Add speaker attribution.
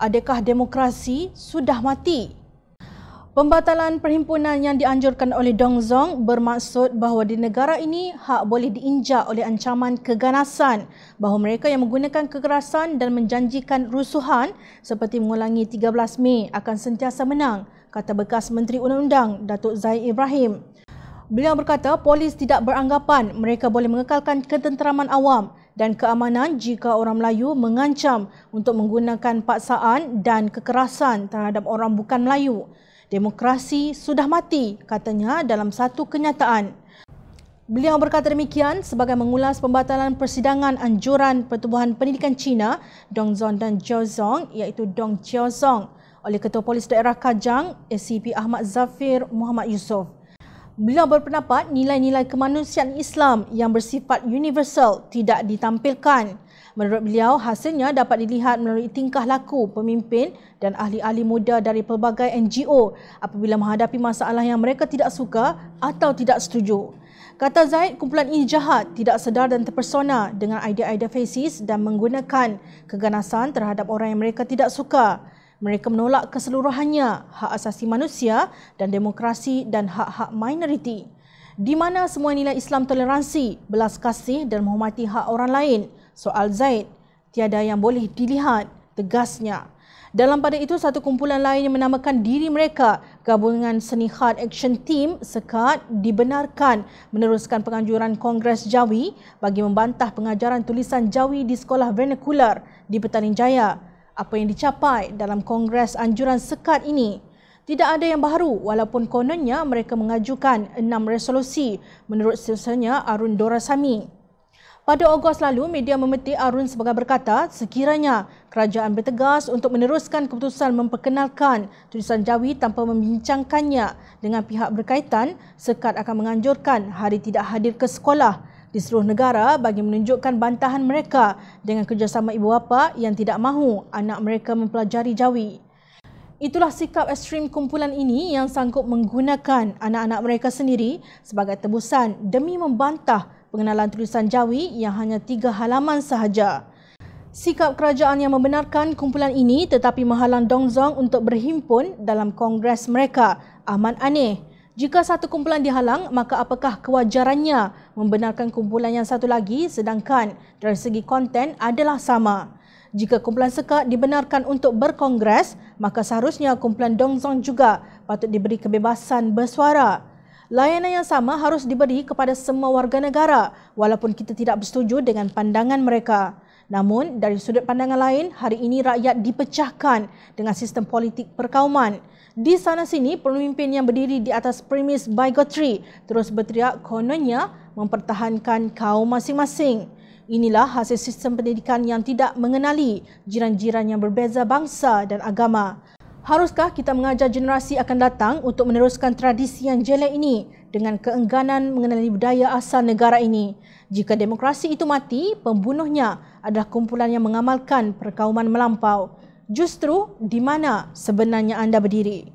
Speaker 1: adakah demokrasi sudah mati? Pembatalan perhimpunan yang dianjurkan oleh Dong Zong bermaksud bahawa di negara ini hak boleh diinjak oleh ancaman keganasan bahawa mereka yang menggunakan kekerasan dan menjanjikan rusuhan seperti mengulangi 13 Mei akan sentiasa menang, kata bekas Menteri Undang-Undang Datuk Zai Ibrahim. Beliau berkata polis tidak beranggapan mereka boleh mengekalkan ketenteraman awam dan keamanan jika orang Melayu mengancam untuk menggunakan paksaan dan kekerasan terhadap orang bukan Melayu. Demokrasi sudah mati, katanya dalam satu kenyataan. Beliau berkata demikian sebagai mengulas pembatalan persidangan anjuran pertubuhan pendidikan Cina, Dong Zong dan Jiao Zong, iaitu Dong Jiao Zong, oleh Ketua Polis Daerah Kajang, ACP Ahmad Zafir Muhammad Yusof. Beliau berpendapat nilai-nilai kemanusiaan Islam yang bersifat universal tidak ditampilkan. Menurut beliau, hasilnya dapat dilihat melalui tingkah laku pemimpin dan ahli-ahli muda dari pelbagai NGO apabila menghadapi masalah yang mereka tidak suka atau tidak setuju. Kata Zaid, kumpulan ini jahat, tidak sedar dan terpersona dengan idea-idea fesis dan menggunakan keganasan terhadap orang yang mereka tidak suka. Mereka menolak keseluruhannya hak asasi manusia dan demokrasi dan hak-hak minoriti di mana semua nilai Islam toleransi, belas kasih dan menghormati hak orang lain. Soal Zaid, tiada yang boleh dilihat, tegasnya. Dalam pada itu, satu kumpulan lain yang menamakan diri mereka, gabungan seni hard action team sekat dibenarkan meneruskan penganjuran Kongres Jawi bagi membantah pengajaran tulisan Jawi di sekolah vernakular di Petaling Jaya apa yang dicapai dalam Kongres Anjuran Sekat ini. Tidak ada yang baru walaupun kononnya mereka mengajukan enam resolusi menurut silsanya Arun Dorasami. Pada Ogos lalu, media memetik Arun sebagai berkata sekiranya kerajaan bertegas untuk meneruskan keputusan memperkenalkan tulisan Jawi tanpa membincangkannya dengan pihak berkaitan, sekat akan menganjurkan hari tidak hadir ke sekolah di seluruh negara bagi menunjukkan bantahan mereka dengan kerjasama ibu bapa yang tidak mahu anak mereka mempelajari Jawi. Itulah sikap ekstrim kumpulan ini yang sanggup menggunakan anak-anak mereka sendiri sebagai tebusan demi membantah pengenalan tulisan Jawi yang hanya tiga halaman sahaja. Sikap kerajaan yang membenarkan kumpulan ini tetapi menghalang Dongzong untuk berhimpun dalam kongres mereka amat aneh. Jika satu kumpulan dihalang, maka apakah kewajarannya membenarkan kumpulan yang satu lagi sedangkan dari segi konten adalah sama. Jika kumpulan sekat dibenarkan untuk berkongres, maka seharusnya kumpulan Dongzong juga patut diberi kebebasan bersuara. Layanan yang sama harus diberi kepada semua warga negara walaupun kita tidak bersetuju dengan pandangan mereka. Namun, dari sudut pandangan lain, hari ini rakyat dipecahkan dengan sistem politik perkauman. Di sana sini, pemimpin yang berdiri di atas premis bigotry terus berteriak kononnya mempertahankan kaum masing-masing. Inilah hasil sistem pendidikan yang tidak mengenali jiran-jiran yang berbeza bangsa dan agama. Haruskah kita mengajar generasi akan datang untuk meneruskan tradisi yang jelek ini dengan keengganan mengenali budaya asal negara ini? Jika demokrasi itu mati, pembunuhnya adalah kumpulan yang mengamalkan perkauman melampau. Justru di mana sebenarnya anda berdiri?